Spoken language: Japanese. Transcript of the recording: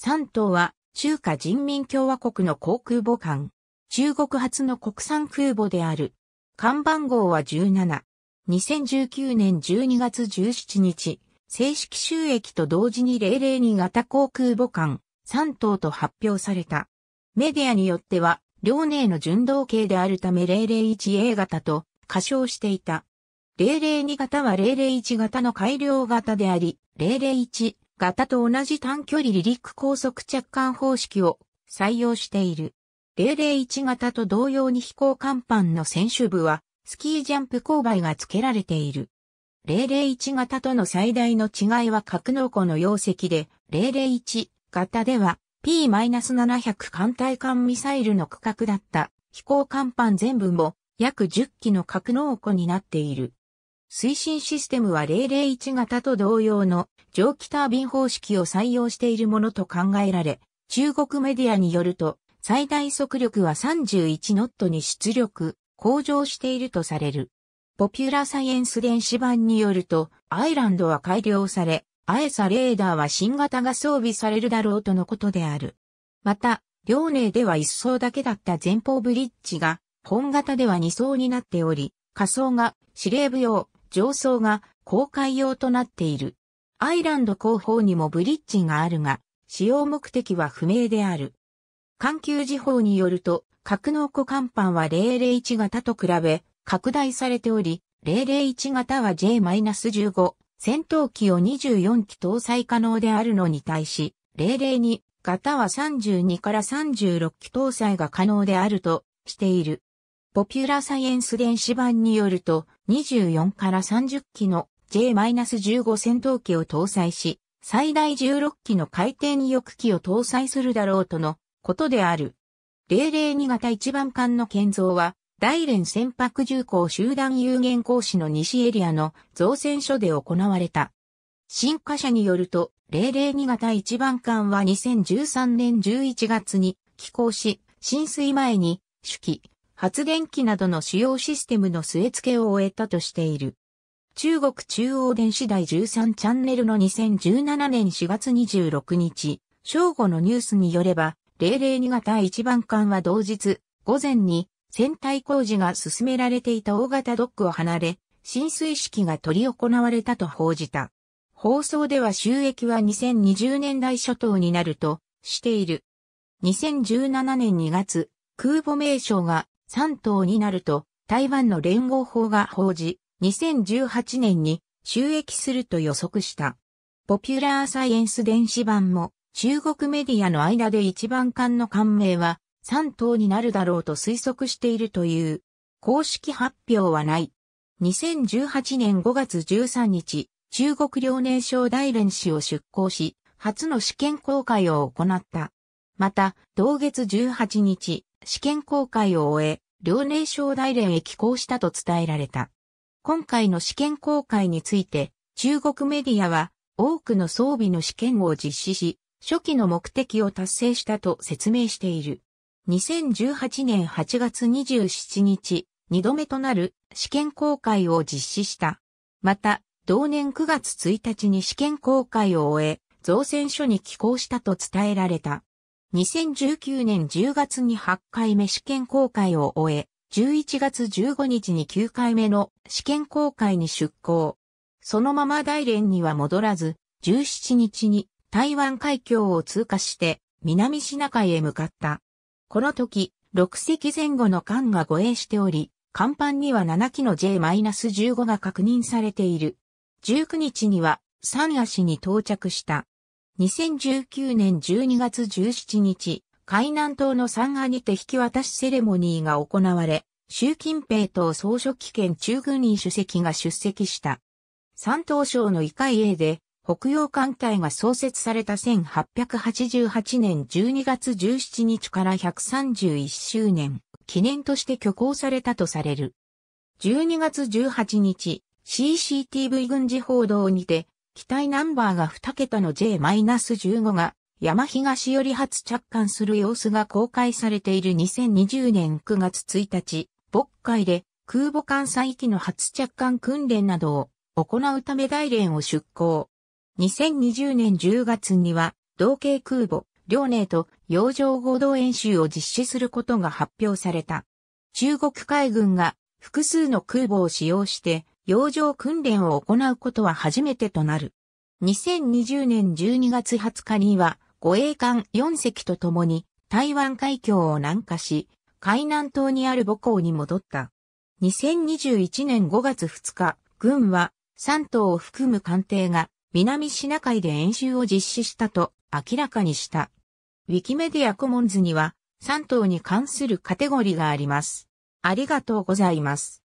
三島は中華人民共和国の航空母艦。中国初の国産空母である。看板号は17。2019年12月17日、正式収益と同時に002型航空母艦三島と発表された。メディアによっては、両寧の純道系であるため 001A 型と過称していた。002型は001型の改良型であり、001型と同じ短距離離陸高速着艦方式を採用している。001型と同様に飛行甲板の選手部は、スキージャンプ勾配が付けられている。001型との最大の違いは格納庫の容積で、001型では P-700 艦隊艦ミサイルの区画だった飛行甲板全部も約10機の格納庫になっている。推進システムは001型と同様の蒸気タービン方式を採用しているものと考えられ、中国メディアによると、最大速力は31ノットに出力、向上しているとされる。ポピュラーサイエンス電子版によると、アイランドは改良され、アエサレーダーは新型が装備されるだろうとのことである。また、両寧では1層だけだった前方ブリッジが、本型では2層になっており、仮想が司令部用、上層が公開用となっている。アイランド後方にもブリッジがあるが、使用目的は不明である。環球時報によると、格納庫甲板は001型と比べ、拡大されており、001型は J-15、戦闘機を24機搭載可能であるのに対し、002型は32から36機搭載が可能であるとしている。ポピュラーサイエンス電子版によると、24から30機の J-15 戦闘機を搭載し、最大16機の海底に翼機を搭載するだろうとのことである。002型一番艦の建造は、大連船舶重工集団有限講師の西エリアの造船所で行われた。新華社によると、002型一番艦は2013年11月に寄港し、浸水前に、主機、発電機などの主要システムの据え付けを終えたとしている。中国中央電子第13チャンネルの2017年4月26日、正午のニュースによれば、002型一番艦は同日、午前に、船体工事が進められていた大型ドックを離れ、浸水式が取り行われたと報じた。放送では収益は2020年代初頭になるとしている。2017年2月、空母名称が3党になると台湾の連合法が報じ、2018年に収益すると予測した。ポピュラーサイエンス電子版も中国メディアの間で一番艦の艦名は3党になるだろうと推測しているという。公式発表はない。2018年5月13日、中国遼寧省大連市を出港し、初の試験公開を行った。また、同月18日、試験公開を終え、遼寧省大連へ寄港したと伝えられた。今回の試験公開について、中国メディアは多くの装備の試験を実施し、初期の目的を達成したと説明している。2018年8月27日、2度目となる試験公開を実施した。また、同年9月1日に試験公開を終え、造船所に寄港したと伝えられた。2019年10月に8回目試験公開を終え、11月15日に9回目の試験公開に出港。そのまま大連には戻らず、17日に台湾海峡を通過して南シナ海へ向かった。この時、6隻前後の艦が護衛しており、甲板には7機の J-15 が確認されている。19日には三足に到着した。2019年12月17日、海南島の三岸にて引き渡しセレモニーが行われ、習近平党総書記兼中軍院主席が出席した。山東省の異界 A で、北洋艦隊が創設された1888年12月17日から131周年、記念として挙行されたとされる。12月18日、CCTV 軍事報道にて、機体ナンバーが2桁の J-15 が山東より初着艦する様子が公開されている2020年9月1日、渤海で空母艦載機の初着艦訓練などを行うため大連を出港。2020年10月には、同型空母、遼寧と洋上合同演習を実施することが発表された。中国海軍が複数の空母を使用して洋上訓練を行うことは初めてとなる。2020年12月20日には、護衛艦4隻と共に台湾海峡を南下し、海南島にある母港に戻った。2021年5月2日、軍は3島を含む艦艇が南シナ海で演習を実施したと明らかにした。ウィキメディアコモンズには3島に関するカテゴリーがあります。ありがとうございます。